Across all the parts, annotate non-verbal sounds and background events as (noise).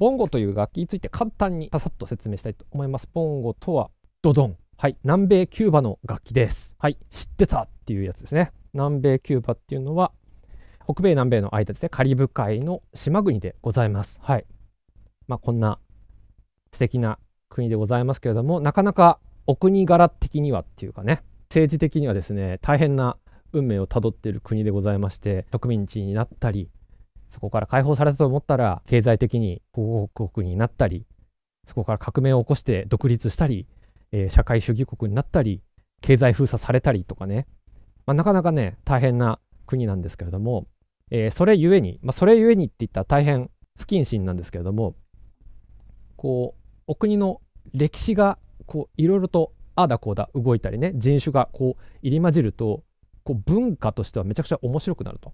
ボンゴという楽器について簡単にささっと説明したいと思います。ボンゴとはドドン。はい、南米キューバの楽器です。はい、知ってたっていうやつですね。南米キューバっていうのは北米南米の間ですねカリブ海の島国でございます。はい、まあ、こんな素敵な国でございますけれどもなかなかお国柄的にはっていうかね政治的にはですね大変な運命をたどっている国でございまして植民地になったりそこから解放されたと思ったら経済的に広告国になったりそこから革命を起こして独立したり、えー、社会主義国になったり経済封鎖されたりとかね、まあ、なかなかね大変な国なんですけれども、えー、それゆえに、まあ、それゆえにって言ったら大変不謹慎なんですけれどもこうお国の歴史がこういろいろとああだこうだ動いたりね人種がこう入り混じるとこう文化としてはめちゃくちゃ面白くなると。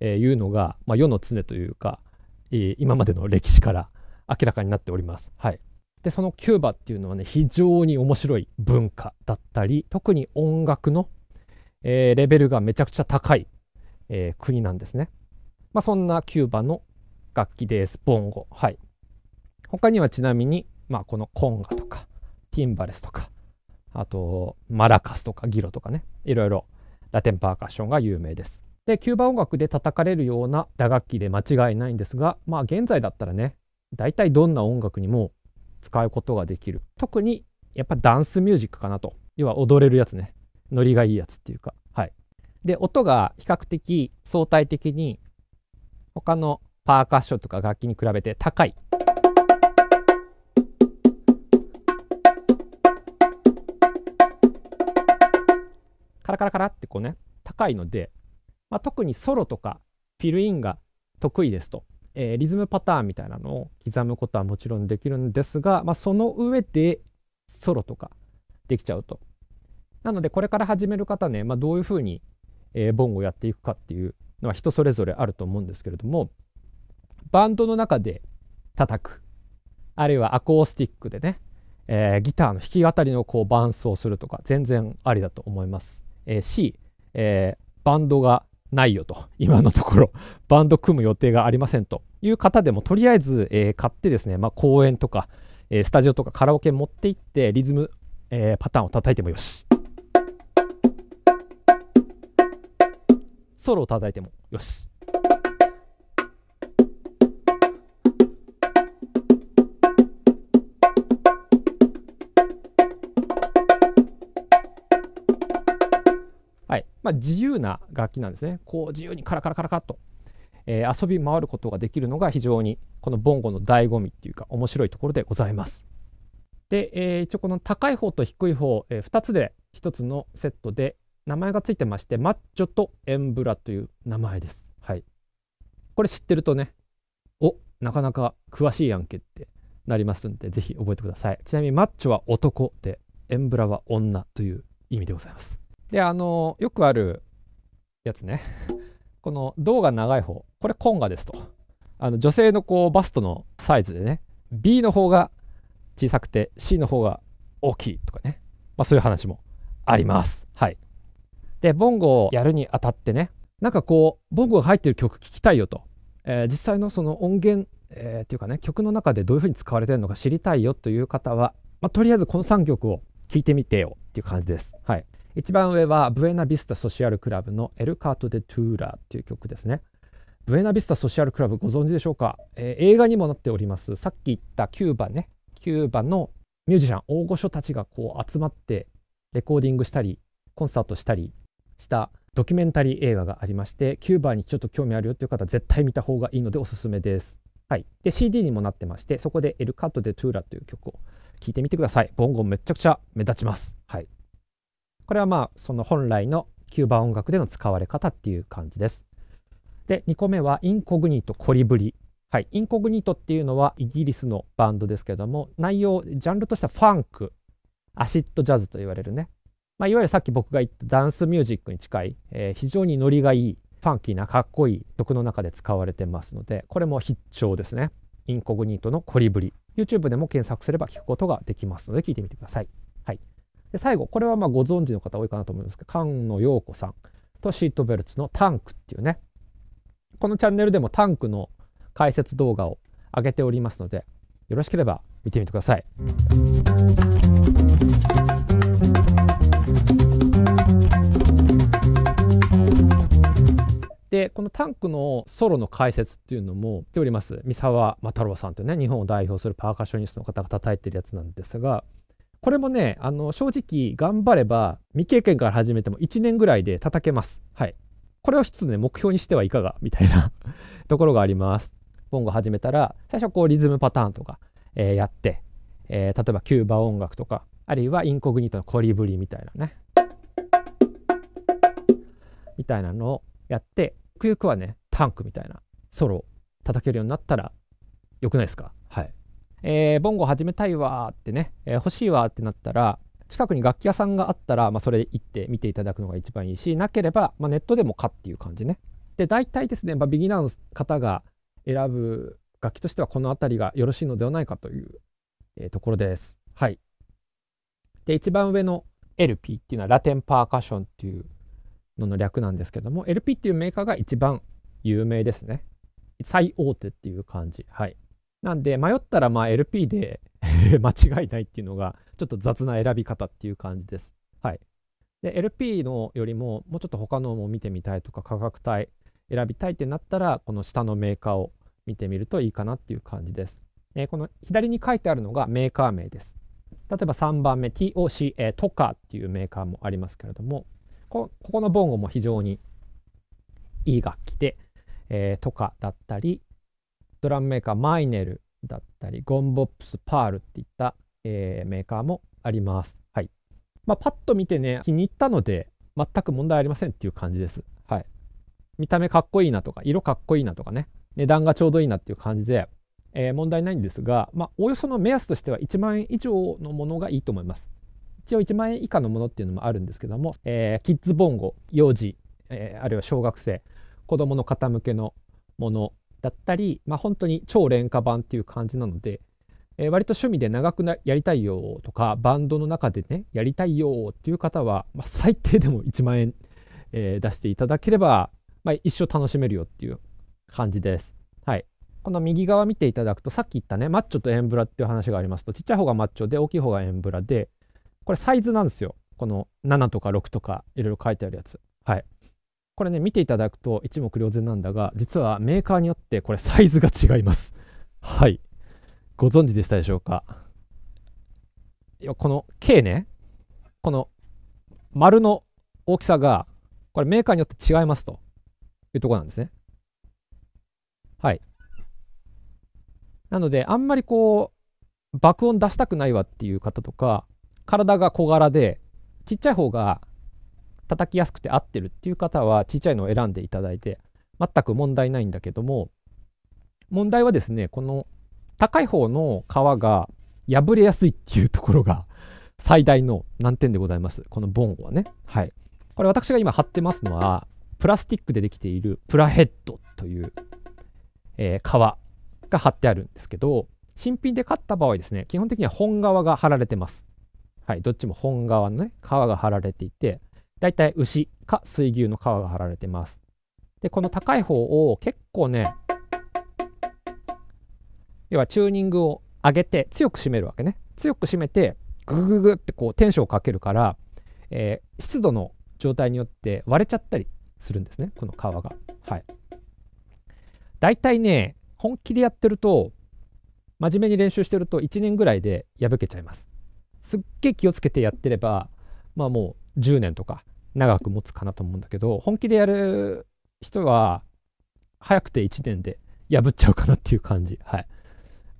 えー、いうのが、まあ、世の常というか、えー、今までの歴史から明らかになっております。はい、でそのキューバっていうのはね非常に面白い文化だったり特に音楽の、えー、レベルがめちゃくちゃ高い、えー、国なんですね。まあ、そんなキューバの楽器です。ボンゴ。はい。他にはちなみに、まあ、このコンガとかティンバレスとかあとマラカスとかギロとかねいろいろラテンパーカッションが有名です。でキューバ音楽で叩かれるような打楽器で間違いないんですがまあ現在だったらね大体どんな音楽にも使うことができる特にやっぱダンスミュージックかなと要は踊れるやつねノリがいいやつっていうかはいで音が比較的相対的に他のパーカッションとか楽器に比べて高いカラカラカラってこうね高いのでまあ、特にソロとかフィルインが得意ですと、えー、リズムパターンみたいなのを刻むことはもちろんできるんですが、まあ、その上でソロとかできちゃうと。なのでこれから始める方ね、まあ、どういうふうに、えー、ボンをやっていくかっていうのは人それぞれあると思うんですけれどもバンドの中で叩くあるいはアコースティックでね、えー、ギターの弾き語りのこう伴奏するとか全然ありだと思います。えー、C、えー、バンドがないよと、今のところ、バンド組む予定がありませんという方でも、とりあえず、えー、買ってですね、まあ、公演とか、えー、スタジオとかカラオケ持って行って、リズム、えー、パターンを叩いてもよし。ソロを叩いてもよし。まあ、自由な楽器なんですねこう自由にカラカラカラカラと、えー、遊び回ることができるのが非常にこのボンゴの醍醐味っていうか面白いところでございます。で、えー、一応この高い方と低い方、えー、2つで1つのセットで名前がついてましてマッチョとエンブラという名前です。はい、これ知ってるとねおなかなか詳しいやんけってなりますんで是非覚えてください。ちなみにマッチョは男でエンブラは女という意味でございます。で、あの、よくあるやつね。(laughs) この銅が長い方。これコンガですと。あの女性のこうバストのサイズでね、B の方が小さくて C の方が大きいとかね。まあそういう話もあります。はい。で、ボンゴをやるにあたってね、なんかこう、ボンゴが入ってる曲聴きたいよと。えー、実際のその音源、えー、っていうかね、曲の中でどういうふうに使われてるのか知りたいよという方は、まあ、とりあえずこの3曲を聴いてみてよっていう感じです。はい。一番上はブエナビスタソシアルクラブのエルカート・デ・トゥーラっていう曲ですね。ブエナビスタソシアルクラブご存知でしょうか、えー、映画にもなっておりますさっき言ったキューバねキューバのミュージシャン大御所たちがこう集まってレコーディングしたりコンサートしたりしたドキュメンタリー映画がありましてキューバにちょっと興味あるよっていう方絶対見た方がいいのでおすすめです。はい、で CD にもなってましてそこで「エルカート・デ・トゥーラ」という曲を聴いてみてください。ボンゴンめちゃくちゃ目立ちます。はいこれはまあその本来のキューバ音楽での使われ方っていう感じです。で2個目はインコグニートコリブリ。はい、インコグニートっていうのはイギリスのバンドですけども内容ジャンルとしてはファンクアシッドジャズと言われるね、まあ、いわゆるさっき僕が言ったダンスミュージックに近い、えー、非常にノリがいいファンキーなかっこいい曲の中で使われてますのでこれも必聴ですねインコグニートのコリブリ YouTube でも検索すれば聞くことができますので聞いてみてください。で最後これはまご存知の方多いかなと思いますけど菅野陽子さんとシートベルツの「タンク」っていうねこのチャンネルでもタンクの解説動画を上げておりますのでよろしければ見てみてください。でこのタンクのソロの解説っていうのもしております三沢太郎さんというね日本を代表するパーカッショニストの方が叩いてるやつなんですがこれもね、あの、正直頑張れば、未経験から始めても1年ぐらいで叩けます。はい。これを一つね、目標にしてはいかがみたいな (laughs) ところがあります。ボンゴ始めたら、最初こうリズムパターンとか、えー、やって、えー、例えばキューバ音楽とか、あるいはインコグニートのコリブリみたいなね。みたいなのをやって、ゆくゆくはね、タンクみたいなソロを叩けるようになったら、よくないですかはい。えー、ボンゴ始めたいわってね、えー、欲しいわってなったら、近くに楽器屋さんがあったら、まあ、それ行って見ていただくのが一番いいし、なければ、まあ、ネットでも買っていう感じね。で、大体ですね、まあ、ビギナーの方が選ぶ楽器としてはこの辺りがよろしいのではないかという、えー、ところです。はい。で、一番上の LP っていうのはラテンパーカッションっていうのの略なんですけども、LP っていうメーカーが一番有名ですね。最大手っていう感じ。はい。なんで迷ったらまあ LP で (laughs) 間違いないっていうのがちょっと雑な選び方っていう感じです。はい。で、LP のよりももうちょっと他のも見てみたいとか価格帯選びたいってなったらこの下のメーカーを見てみるといいかなっていう感じです。えー、この左に書いてあるのがメーカー名です。例えば3番目 TOCA とかっていうメーカーもありますけれどもここのボンゴも非常にいい楽器で、えー、とかだったりドラムメーカーマイネルだったり、ゴンボップス、パールっていった、えー、メーカーもあります。はい。まあ、パッと見てね、気に入ったので、全く問題ありませんっていう感じです。はい。見た目かっこいいなとか、色かっこいいなとかね、値段がちょうどいいなっていう感じで、えー、問題ないんですが、まあ、およその目安としては1万円以上のものがいいと思います。一応1万円以下のものっていうのもあるんですけども、えー、キッズボンゴ、幼児、えー、あるいは小学生、子供の方向けのものだったり、まあ、本当に超廉価版っていう感じなので、えー、割と趣味で長くなやりたいよとかバンドの中でねやりたいよっていう方は、まあ、最低でも1万円、えー、出していただければ、まあ、一生楽しめるよっていう感じです。はい、この右側見ていただくとさっき言ったねマッチョとエンブラっていう話がありますとちっちゃい方がマッチョで大きい方がエンブラでこれサイズなんですよこの7とか6とかいろいろ書いてあるやつ。はい、これね見ていただくと一目瞭然なんだが実はメーカーによってこれサイズが違いますはいご存知でしたでしょうかこの K ねこの丸の大きさがこれメーカーによって違いますというとこなんですねはいなのであんまりこう爆音出したくないわっていう方とか体が小柄でちっちゃい方が叩きやすくて合ってるっていう方はちっちゃいのを選んでいただいて全く問題ないんだけども問題はですねこの高い方の皮が破れやすいっていうところが (laughs) 最大の難点でございますこのボンゴはねはいこれ私が今貼ってますのはプラスティックでできているプラヘッドという、えー、皮が貼ってあるんですけど新品で買った場合ですね基本的には本革が貼られてますはいどっちも本革のね皮が貼られていてだいたい牛か水牛の皮が貼られてます。で、この高い方を結構ね、要はチューニングを上げて強く締めるわけね。強く締めて、グググってこうテンションをかけるから、えー、湿度の状態によって割れちゃったりするんですね、この皮が。はい。だいたいね、本気でやってると、真面目に練習してると1年ぐらいで破けちゃいます。すっげえ気をつけてやってれば、まあもう10年とか長く持つかなと思うんだけど本気でやる人は早くて1年で破っちゃうかなっていう感じはい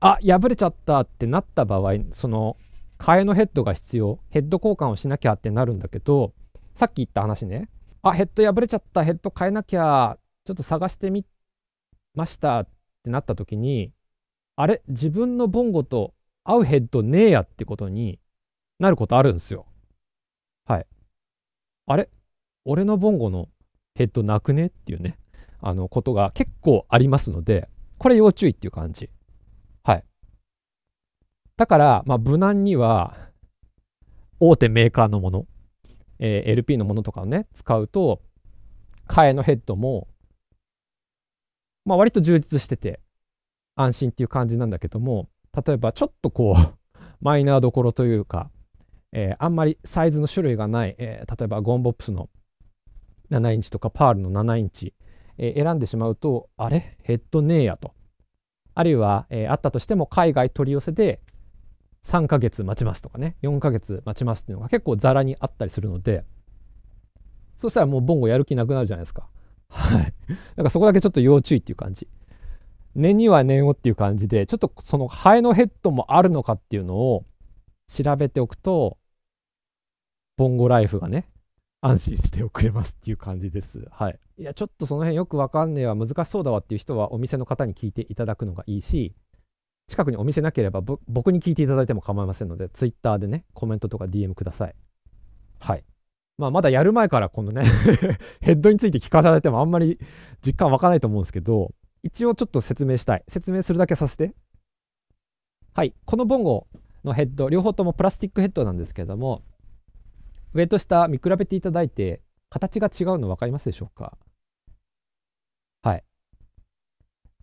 あ破れちゃったってなった場合その替えのヘッドが必要ヘッド交換をしなきゃってなるんだけどさっき言った話ねあヘッド破れちゃったヘッド変えなきゃちょっと探してみましたってなった時にあれ自分のボンゴと合うヘッドねえやってことになることあるんですよはいあれ俺のボンゴのヘッドなくねっていうね、あの、ことが結構ありますので、これ要注意っていう感じ。はい。だから、まあ、無難には、大手メーカーのもの、えー、LP のものとかをね、使うと、替えのヘッドも、まあ、割と充実してて、安心っていう感じなんだけども、例えばちょっとこう、(laughs) マイナーどころというか、えー、あんまりサイズの種類がない、えー、例えばゴンボップスの7インチとかパールの7インチ、えー、選んでしまうとあれヘッドねえやとあるいは、えあったとしても海外取り寄せで3ヶ月待ちますとかね4ヶ月待ちますっていうのが結構ざらにあったりするのでそしたらもうボンゴやる気なくなるじゃないですかはいだからそこだけちょっと要注意っていう感じ念には念をっていう感じでちょっとそのハエのヘッドもあるのかっていうのを調べておくとンゴライフがね、安心して送れますっていう感じです。はい。いや、ちょっとその辺よくわかんねえわ、難しそうだわっていう人はお店の方に聞いていただくのがいいし、近くにお店なければ僕に聞いていただいても構いませんので、Twitter でね、コメントとか DM ください。はい。まあ、まだやる前からこのね (laughs) ヘッドについて聞かされてもあんまり実感湧かないと思うんですけど、一応ちょっと説明したい。説明するだけさせて。はい。このボンゴのヘッド、両方ともプラスチックヘッドなんですけども、上と下見比べていただいて形が違うの分かりますでしょうかはい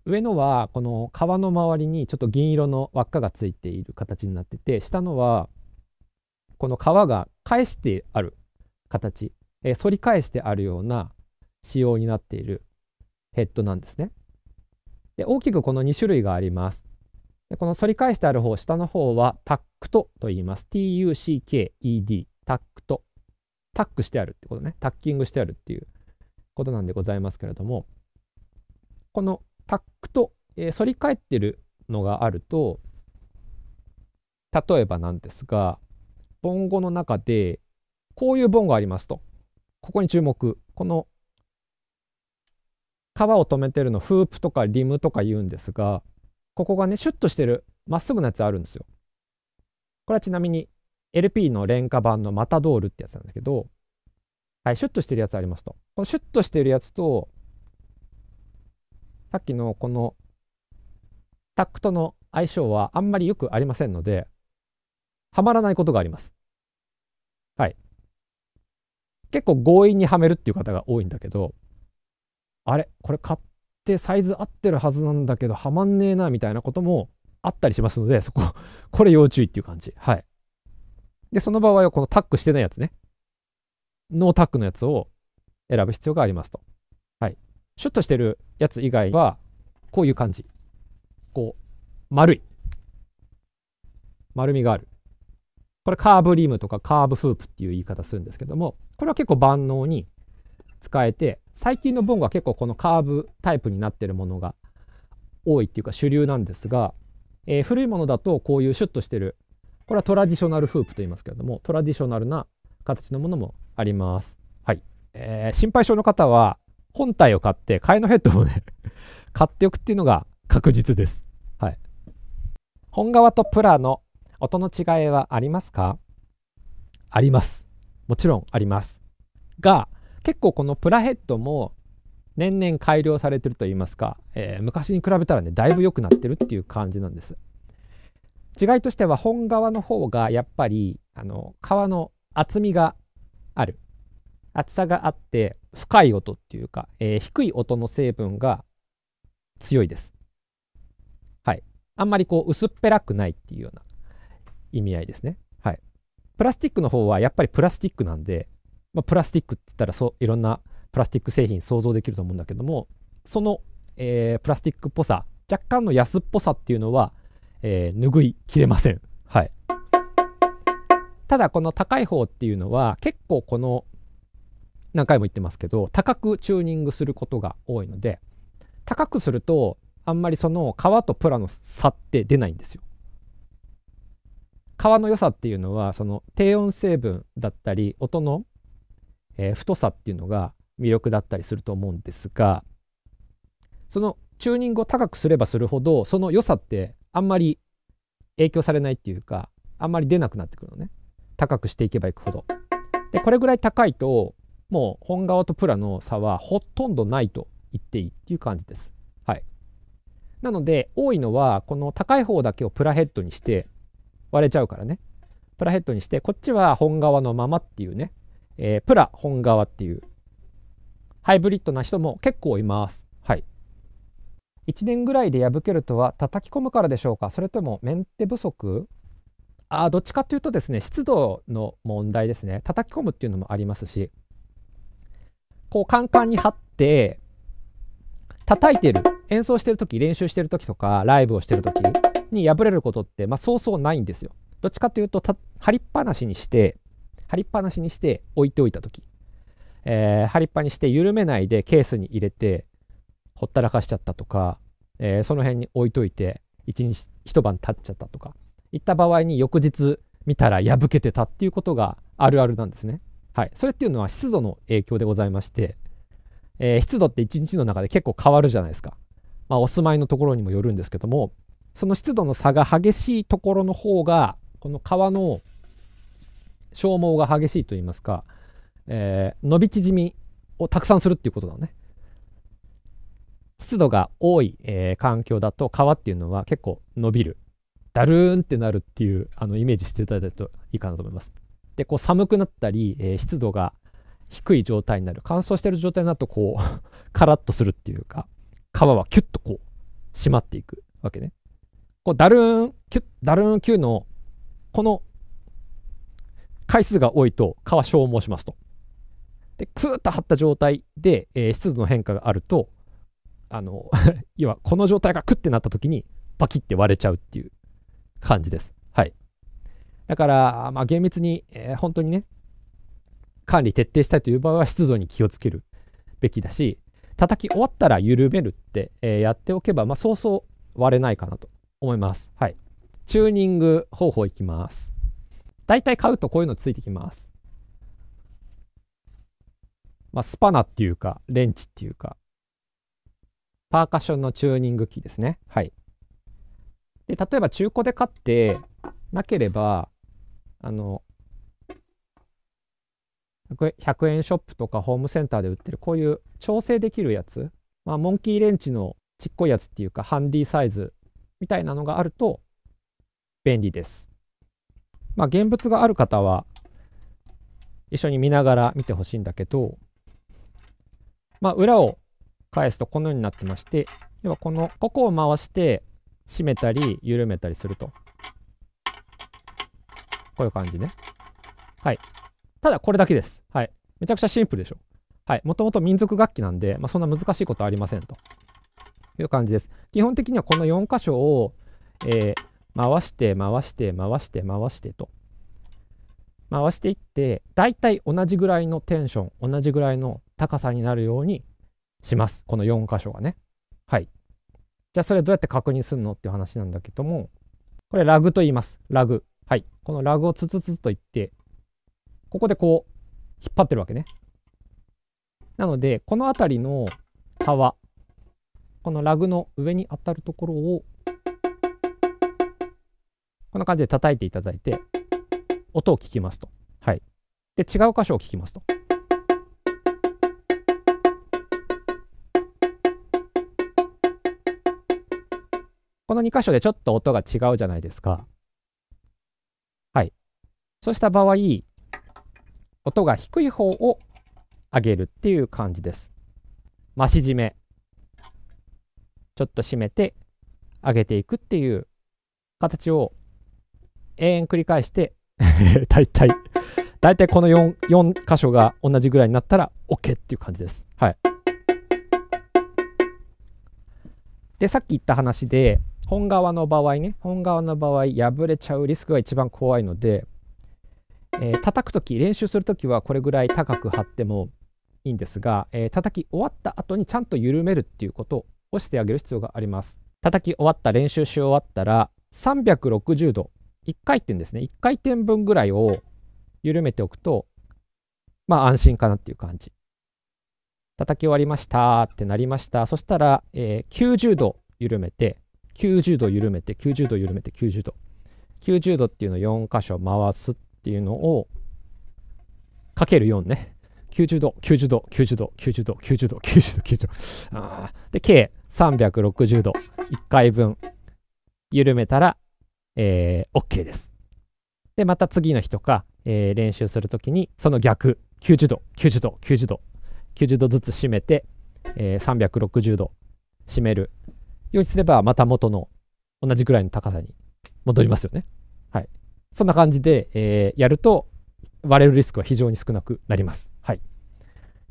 上のはこの皮の周りにちょっと銀色の輪っかがついている形になってて下のはこの皮が返してある形、えー、反り返してあるような仕様になっているヘッドなんですね。で大きくこの2種類があります。でこの反り返してある方下の方はタックトと言います。TUCKED タックと、タックしてあるってことね、タッキングしてあるっていうことなんでございますけれども、このタックと、えー、反り返ってるのがあると、例えばなんですが、ボンゴの中で、こういうボンゴありますと。ここに注目。この、皮を留めてるの、フープとかリムとか言うんですが、ここがね、シュッとしてる、まっすぐなやつあるんですよ。これはちなみに、LP の廉価版のマタドールってやつなんですけど、はい、シュッとしてるやつありますと。このシュッとしてるやつと、さっきのこのタックとの相性はあんまりよくありませんので、はまらないことがあります。はい。結構強引にはめるっていう方が多いんだけど、あれこれ買ってサイズ合ってるはずなんだけど、はまんねえなみたいなこともあったりしますので、そここれ要注意っていう感じ。はい。で、その場合はこのタックしてないやつね。ノータックのやつを選ぶ必要がありますと。はい。シュッとしてるやつ以外は、こういう感じ。こう、丸い。丸みがある。これカーブリムとかカーブフープっていう言い方するんですけども、これは結構万能に使えて、最近のボンゴは結構このカーブタイプになってるものが多いっていうか主流なんですが、えー、古いものだとこういうシュッとしてるこれはトラディショナルフープと言いますけれども、トラディショナルな形のものもあります。はい。えー、心配性の方は、本体を買って、替えのヘッドをね (laughs) 買っておくっていうのが確実です。はい。本革とプラの音の違いはありますかあります。もちろんあります。が、結構このプラヘッドも年々改良されてると言いますか、えー、昔に比べたらね、だいぶ良くなってるっていう感じなんです。違いとしては本革の方がやっぱりあの皮の厚みがある厚さがあって深い音っていうか、えー、低い音の成分が強いです。はい。あんまりこう薄っぺらくないっていうような意味合いですね。はい。プラスチックの方はやっぱりプラスチックなんで、まあ、プラスチックって言ったらそういろんなプラスチック製品想像できると思うんだけどもその、えー、プラスチックっぽさ若干の安っぽさっていうのはえー、拭いきれません。はい、ただこの高い方っていうのは結構この何回も言ってますけど高くチューニングすることが多いので高くするとあんまりその革とプラの差って出ないんですよ。革の良さっていうのはその低音成分だったり音の、えー、太さっていうのが魅力だったりすると思うんですがそのチューニングを高くすればするほどその良さってあんまり影響されないっていうかあんまり出なくなってくるのね高くしていけばいくほど。でこれぐらい高いともう本革とプラの差はほとんどないと言っていいっていう感じです。はい、なので多いのはこの高い方だけをプラヘッドにして割れちゃうからねプラヘッドにしてこっちは本革のままっていうね、えー、プラ本革っていうハイブリッドな人も結構います。1年ぐらいで破けるとは叩き込むからでしょうかそれともメンテ不足あどっちかというとですね湿度の問題ですね叩き込むっていうのもありますしこうカンカンに張って叩いてる演奏してる時練習してる時とかライブをしてる時に破れることって、まあ、そうそうないんですよ。どっちかというと張りっぱなしにして張りっぱなしにして置いておいた時、えー、張りっぱにして緩めないでケースに入れてほったらかしちゃったとか、えー、その辺に置いといて一日一晩経っちゃったとかいった場合に翌日見たら破けてたっていうことがあるあるなんですね。はい、それっていうのは湿度の影響でございまして、えー、湿度って一日の中で結構変わるじゃないですか。まあ、お住まいのところにもよるんですけどもその湿度の差が激しいところの方がこの川の消耗が激しいといいますか、えー、伸び縮みをたくさんするっていうことだね。湿度が多い、えー、環境だと皮っていうのは結構伸びるダルーンってなるっていうあのイメージしていただいたといいかなと思います。でこう寒くなったり、えー、湿度が低い状態になる乾燥してる状態になるとこう (laughs) カラッとするっていうか皮はキュッとこう締まっていくわけね。こうダルーンキュッダルーン級のこの回数が多いと皮消耗しますと。でクーッと張った状態で、えー、湿度の変化があるとあの (laughs) 要はこの状態がクッてなった時にパキッて割れちゃうっていう感じです。はい。だから、まあ、厳密に、えー、本当にね、管理徹底したいという場合は湿度に気をつけるべきだし、叩き終わったら緩めるって、えー、やっておけば、まあ、そうそう割れないかなと思います。はい。チューニング方法いきます。だいたい買うとこういうのついてきます。まあ、スパナっていうか、レンチっていうか、パーカッションのチューニングキーですね。はい。で、例えば中古で買ってなければ、あの、100円ショップとかホームセンターで売ってるこういう調整できるやつ、まあ、モンキーレンチのちっこいやつっていうかハンディサイズみたいなのがあると便利です。まあ、現物がある方は一緒に見ながら見てほしいんだけど、まあ、裏を返すとこのようになってまして、要はこの、ここを回して締めたり緩めたりすると。こういう感じね。はい。ただこれだけです。はい。めちゃくちゃシンプルでしょ。はい。もともと民族楽器なんで、まあ、そんな難しいことはありませんと。いう感じです。基本的にはこの4箇所を、えー、回して回して回して回してと。回していって、だいたい同じぐらいのテンション、同じぐらいの高さになるようにしますこの4箇所がねはいじゃあそれどうやって確認するのっていう話なんだけどもこれラグと言いますラグはいこのラグをつつつと言ってここでこう引っ張ってるわけねなのでこの辺りの幅このラグの上に当たるところをこんな感じで叩いていただいて音を聞きますと。はい。で、違う箇所を聞きますと。この2箇所でちょっと音が違うじゃないですか。はい。そうした場合、音が低い方を上げるっていう感じです。増し締め。ちょっと締めて上げていくっていう形を永遠繰り返して (laughs) 大体、大体この 4, 4箇所が同じぐらいになったら OK っていう感じです。はい。で、さっき言った話で、本側の場合ね本側の場合破れちゃうリスクが一番怖いので、えー、叩く時練習する時はこれぐらい高く張ってもいいんですが、えー、叩き終わった後にちゃんと緩めるっていうことをしてあげる必要があります叩き終わった練習し終わったら360度1回転ですね1回転分ぐらいを緩めておくとまあ安心かなっていう感じ叩き終わりましたってなりましたそしたら、えー、90度緩めて90度緩めて90度緩めて90度90度っていうのを4箇所回すっていうのをかける4ね90度90度90度90度90度90度90度あで計360度1回分緩めたら、えー、OK ですでまた次の日とか、えー、練習するときにその逆90度90度90度90度ずつ締めて、えー、360度締めるうにすればまた元の同じくらいの高さに戻りますよね。はい。そんな感じで、えー、やると割れるリスクは非常に少なくなります。はい。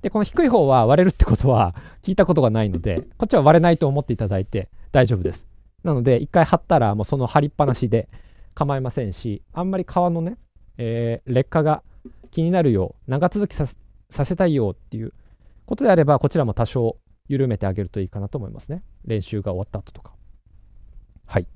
で、この低い方は割れるってことは聞いたことがないので、こっちは割れないと思っていただいて大丈夫です。なので、一回貼ったらもうその貼りっぱなしで構いませんし、あんまり皮のね、えー、劣化が気になるよう、長続きさせたいよっていうことであれば、こちらも多少緩めてあげるといいかなと思いますね練習が終わった後とかはい